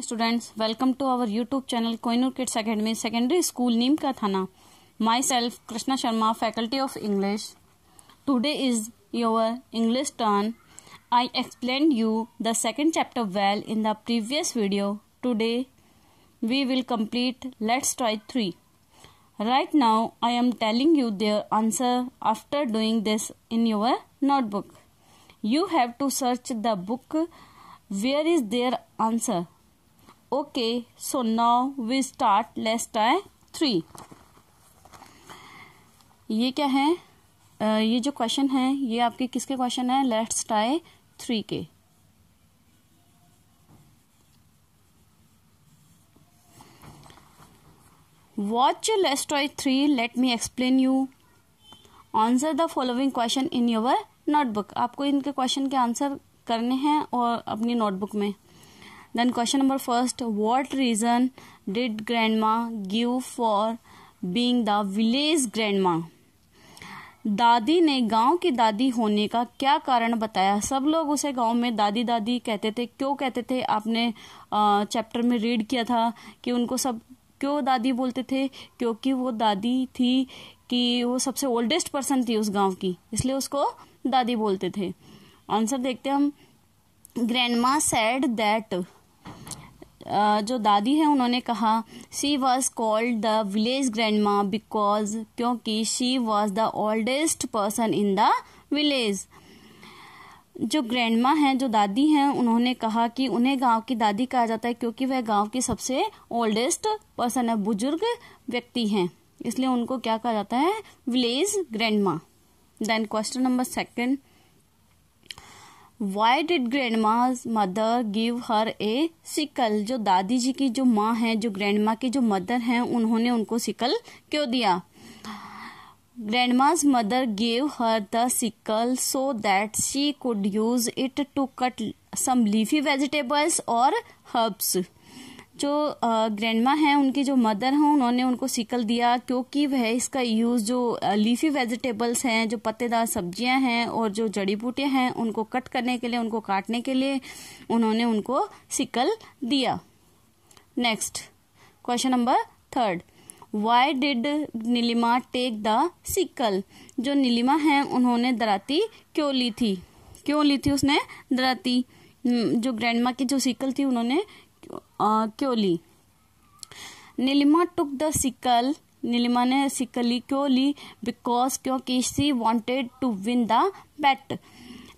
students welcome to our youtube channel koinur kids academy secondary school neemka thana myself krishna sharma faculty of english today is your english turn i explained you the second chapter well in the previous video today we will complete let's try 3 right now i am telling you their answer after doing this in your notebook you have to search the book where is their answer Okay, so now we start. Let's try three. ये क्या है आ, ये जो question है ये आपके किसके question है लेट्स ट्राई थ्री के watch Lestoy 3 let me explain you answer the following question in your notebook आपको इनके क्वेश्चन के आंसर करने हैं और अपनी नोटबुक में then question number first what reason did grandma give for being the grandma दादी ने गांव की दादी होने का क्या कारण बताया सब लोग उसे गांव में दादी दादी कहते थे क्यों कहते थे आपने चैप्टर में रीड किया था कि उनको सब क्यों दादी बोलते थे क्योंकि वो दादी थी कि वो सबसे ओल्डेस्ट पर्सन थी उस गांव की इसलिए उसको दादी बोलते थे आंसर देखते हम ग्रैंड माँ सैड दैट जो दादी है उन्होंने कहा she was called the village grandma because क्योंकि she was the oldest person in the village जो ग्रैंड माँ हैं जो दादी हैं उन्होंने कहा कि उन्हें गांव की दादी कहा जाता है क्योंकि वह गांव की सबसे ओल्डेस्ट पर्सन है बुजुर्ग व्यक्ति हैं इसलिए उनको क्या कहा जाता है village grandma then question number second why did grandmother give her a sickle जो दादी जी की जो माँ है जो ग्रैंड माँ की जो मदर है उन्होंने उनको सिकल क्यों दिया grandmother gave her the sickle so that she could use it to cut some leafy vegetables और हर्ब्स जो ग्रैंडमा हैं उनकी जो मदर हैं उन्होंने उनको सिकल दिया क्योंकि वह इसका यूज़ जो लीफी वेजिटेबल्स हैं जो पत्तेदार सब्जियां हैं और जो जड़ी बूटियां हैं उनको कट करने के लिए उनको काटने के लिए उन्होंने उनको सिकल दिया next question number third why did Nilima take the sickle जो नीलिमा हैं उन्होंने दराती क्यों ली थी क्यों ली थी उसने दराती हम्म, जो ग्रैंडमा की जो सिकल थी उन्होंने क्योली Nilima took the sickle Nilima ने सिकली क्यों ली बिकॉज क्योंकि she wanted to win the bet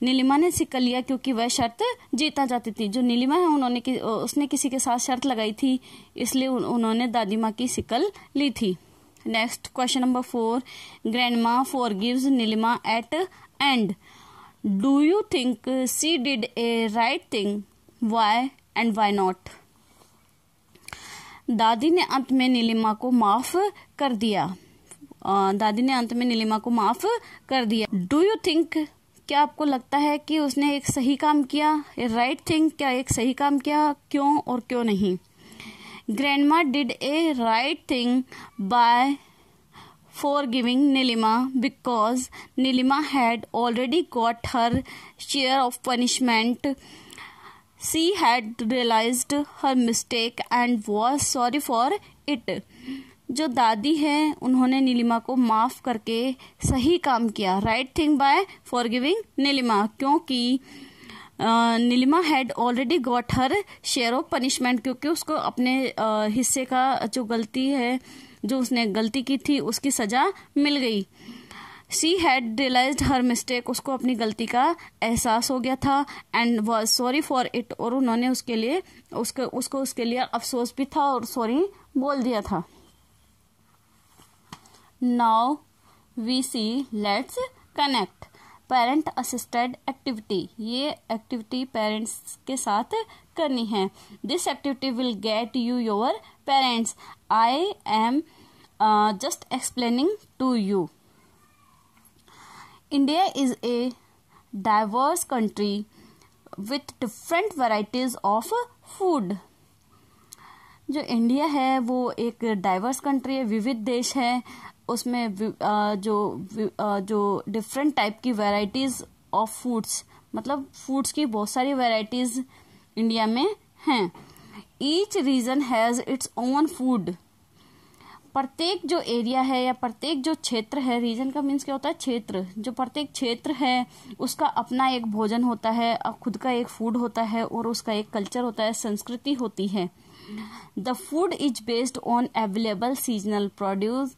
Nilima ने सिकल लिया क्योंकि वह शर्त जीतना चाहती थी जो नीलिमा है उन्होंने कि, उसने किसी के साथ शर्त लगाई थी इसलिए उन, उन्होंने दादी माँ की सिकल ली थी next question number four grandma forgives Nilima at end do you think she did a right thing why and why not दादी ने अंत में नीलिमा को माफ कर दिया दादी ने अंत में नीलिमा को माफ कर दिया डू यू थिंक क्या आपको लगता है कि उसने एक सही काम किया राइट थिंग क्या एक सही काम किया क्यों और क्यों नहीं grandma did a right thing by forgiving Nilima because Nilima had already got her share of punishment She had realized her mistake and was sorry for it. जो दादी है उन्होंने नीलिमा को माफ़ करके सही काम किया right thing by forgiving Nilima क्योंकि Nilima had already got her share of punishment क्योंकि उसको अपने uh, हिस्से का जो गलती है जो उसने गलती की थी उसकी सज़ा मिल गई she had realise her mistake उसको अपनी गलती का एहसास हो गया था and was sorry for it और उन्होंने उसके लिए उसके उसको उसके लिए अफसोस भी था और सॉरी बोल दिया था now we see let's connect parent assisted activity ये एक्टिविटी पेरेंट्स के साथ करनी है this activity will get you your parents I am just explaining to you India is a diverse country with different varieties of food. जो India है वो एक diverse country है विविध देश है उसमें जो जो डिफरेंट टाइप की वैरायटीज़ ऑफ फूड्स मतलब फूड्स की बहुत सारी वैरायटीज़ इंडिया में हैं each region has its own food प्रत्येक जो एरिया है या प्रत्येक जो क्षेत्र है रीजन का मीन्स क्या होता है क्षेत्र जो प्रत्येक क्षेत्र है उसका अपना एक भोजन होता है खुद का एक फूड होता है और उसका एक कल्चर होता है संस्कृति होती है the food is based on available seasonal produce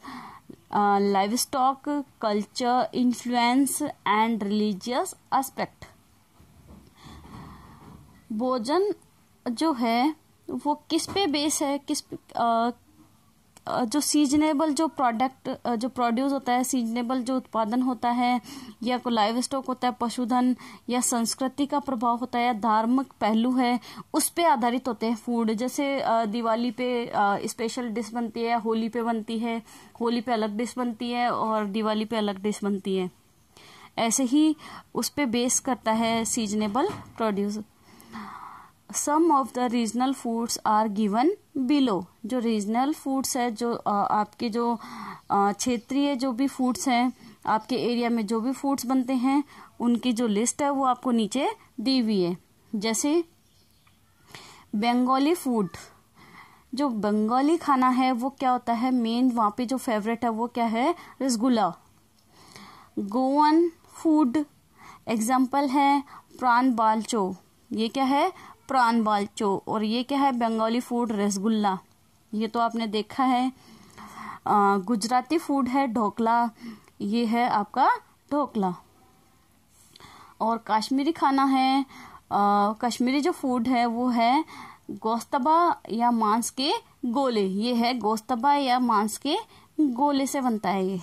livestock culture influence and religious aspect भोजन जो है वो किस पे बेस है किस पे, आ, जो सीजनेबल जो प्रोडक्ट जो प्रोड्यूस होता है सीजनेबल जो उत्पादन होता है या कोई लाइव स्टॉक होता है पशुधन या संस्कृति का प्रभाव होता है या धार्मिक पहलू है उस पर आधारित होते हैं फूड जैसे दिवाली पे स्पेशल डिश बनती है होली पे बनती है होली पे अलग डिश बनती है और दिवाली पे अलग डिश बनती है ऐसे ही उस पर बेस करता है seasonable produce some of the regional foods are given below जो रीजनल फूड्स है जो आपके जो क्षेत्रीय जो भी फूड्स हैं आपके एरिया में जो भी फूड्स बनते हैं उनकी जो लिस्ट है वो आपको नीचे दी हुई है जैसे बंगाली फूड जो बंगाली खाना है वो क्या होता है मेन वहाँ पे जो फेवरेट है वो क्या है रसगुल्ला गोवन फूड एग्जाम्पल है प्राण बालचो ये क्या है प्रान बालचो और ये क्या है बंगाली फूड रसगुल्ला ये तो आपने देखा है गुजराती फूड है ढोकला ये है आपका ढोकला और कश्मीरी खाना है आ, कश्मीरी जो फूड है वो है गोस्तबा या मांस के गोले ये है गोस्तबा या मांस के गोले से बनता है ये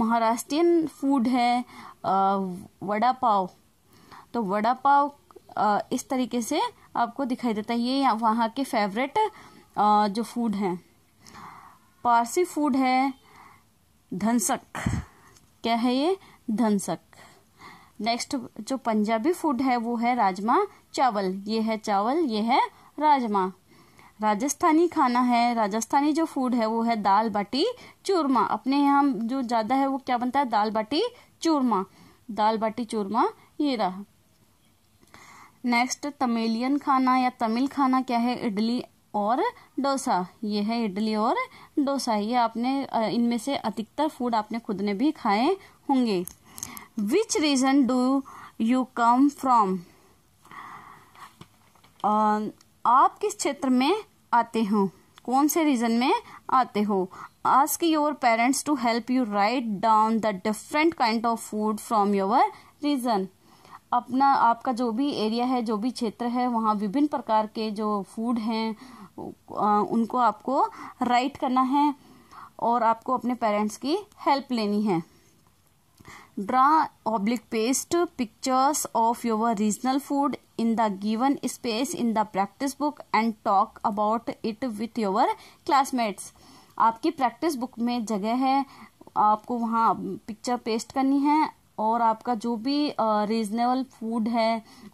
महाराष्ट्रियन फूड है आ, वड़ा पाव तो वड़ा पाव इस तरीके से आपको दिखाई देता है ये वहाँ के फेवरेट जो फूड हैं पारसी फूड है धनसक क्या है ये धनसक नेक्स्ट जो पंजाबी फूड है वो है राजमा चावल ये है चावल ये है राजमा राजस्थानी खाना है राजस्थानी जो फूड है वो है दाल बाटी चूरमा अपने यहाँ जो ज़्यादा है वो क्या बनता है दाल बाटी चूरमा दाल बाटी चूरमा ये रहा नेक्स्ट तमिलियन खाना या तमिल खाना क्या है इडली और डोसा ये है इडली और डोसा ये आपने इनमें से अधिकतर फूड आपने खुद ने भी खाए होंगे which region do you come from आप किस क्षेत्र में आते हो कौन से रीजन में आते हो ask your parents to help you write down the different kind of food from your region अपना आपका जो भी एरिया है जो भी क्षेत्र है वहाँ विभिन्न प्रकार के जो फूड हैं उनको आपको राइट करना है और आपको अपने पेरेंट्स की हेल्प लेनी है draw oblique paste pictures of your regional food in the given space in the practice book and talk about it with your classmates आपकी प्रैक्टिस बुक में जगह है आपको वहाँ पिक्चर पेस्ट करनी है और आपका जो भी रीजनेबल फूड है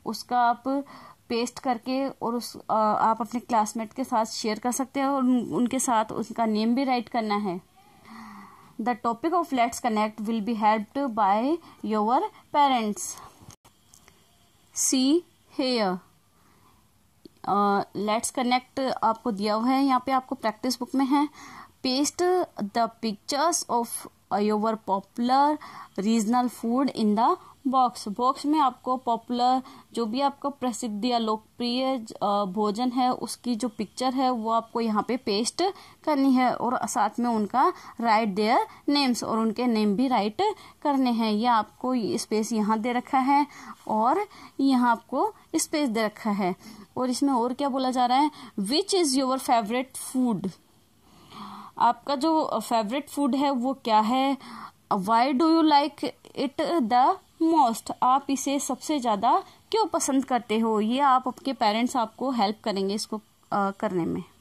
उसका आप पेस्ट करके और उस आ, आप अपने क्लासमेट के साथ शेयर कर सकते हैं और उनके साथ उनका नेम भी राइट करना है the topic of let's connect will be helped by your parents see here let's connect आपको दिया हुआ है यहाँ पे आपको प्रैक्टिस बुक में है paste the pictures of your popular regional food in the box box में आपको पॉपुलर जो भी आपका प्रसिद्ध या लोकप्रिय भोजन है उसकी जो पिक्चर है वो आपको यहाँ पे पेस्ट करनी है और साथ में उनका राइट their नेम्स और उनके नेम भी राइट करने हैं ये आपको स्पेस यहाँ दे रखा है और यहाँ आपको स्पेस दे रखा है और इसमें और क्या बोला जा रहा है which is your favourite food आपका जो फेवरेट फूड है वो क्या है why do you like it the most आप इसे सबसे ज़्यादा क्यों पसंद करते हो ये आप आपके पेरेंट्स आपको हेल्प करेंगे इसको आ, करने में